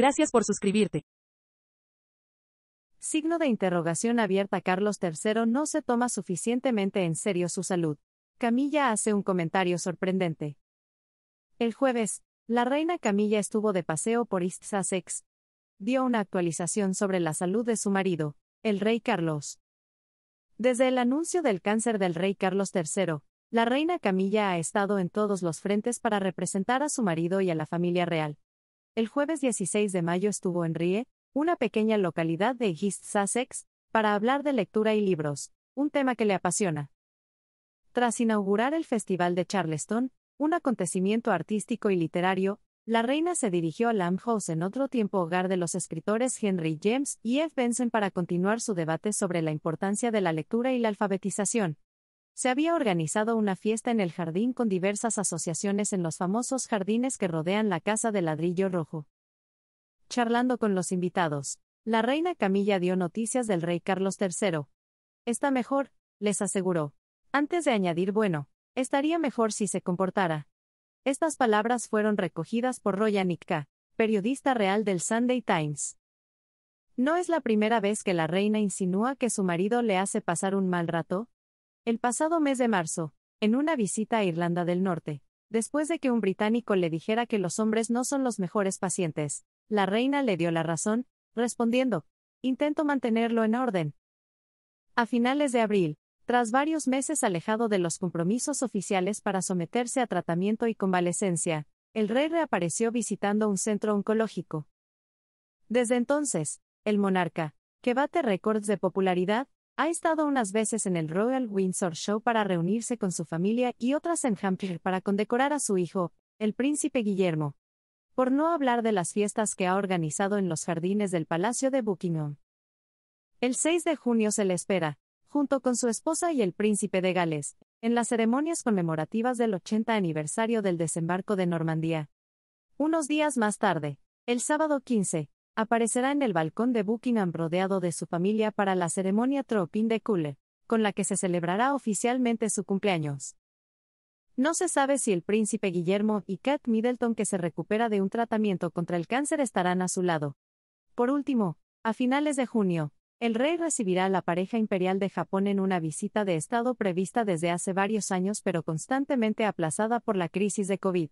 Gracias por suscribirte. Signo de interrogación abierta Carlos III no se toma suficientemente en serio su salud. Camilla hace un comentario sorprendente. El jueves, la reina Camilla estuvo de paseo por East Sussex. Dio una actualización sobre la salud de su marido, el rey Carlos. Desde el anuncio del cáncer del rey Carlos III, la reina Camilla ha estado en todos los frentes para representar a su marido y a la familia real, el jueves 16 de mayo estuvo en Rie, una pequeña localidad de East Sussex, para hablar de lectura y libros, un tema que le apasiona. Tras inaugurar el Festival de Charleston, un acontecimiento artístico y literario, la reina se dirigió a Lamb House en otro tiempo hogar de los escritores Henry James y F. Benson para continuar su debate sobre la importancia de la lectura y la alfabetización. Se había organizado una fiesta en el jardín con diversas asociaciones en los famosos jardines que rodean la casa de ladrillo rojo. Charlando con los invitados, la reina Camilla dio noticias del rey Carlos III. Está mejor, les aseguró. Antes de añadir bueno, estaría mejor si se comportara. Estas palabras fueron recogidas por Roya periodista real del Sunday Times. No es la primera vez que la reina insinúa que su marido le hace pasar un mal rato, el pasado mes de marzo, en una visita a Irlanda del Norte, después de que un británico le dijera que los hombres no son los mejores pacientes, la reina le dio la razón, respondiendo, intento mantenerlo en orden. A finales de abril, tras varios meses alejado de los compromisos oficiales para someterse a tratamiento y convalecencia, el rey reapareció visitando un centro oncológico. Desde entonces, el monarca, que bate récords de popularidad, ha estado unas veces en el Royal Windsor Show para reunirse con su familia y otras en Hampshire para condecorar a su hijo, el príncipe Guillermo. Por no hablar de las fiestas que ha organizado en los jardines del Palacio de Buckingham. El 6 de junio se le espera, junto con su esposa y el príncipe de Gales, en las ceremonias conmemorativas del 80 aniversario del desembarco de Normandía. Unos días más tarde, el sábado 15, aparecerá en el balcón de Buckingham rodeado de su familia para la ceremonia Tropin de Cule, con la que se celebrará oficialmente su cumpleaños. No se sabe si el príncipe Guillermo y Cat Middleton que se recupera de un tratamiento contra el cáncer estarán a su lado. Por último, a finales de junio, el rey recibirá a la pareja imperial de Japón en una visita de Estado prevista desde hace varios años pero constantemente aplazada por la crisis de COVID.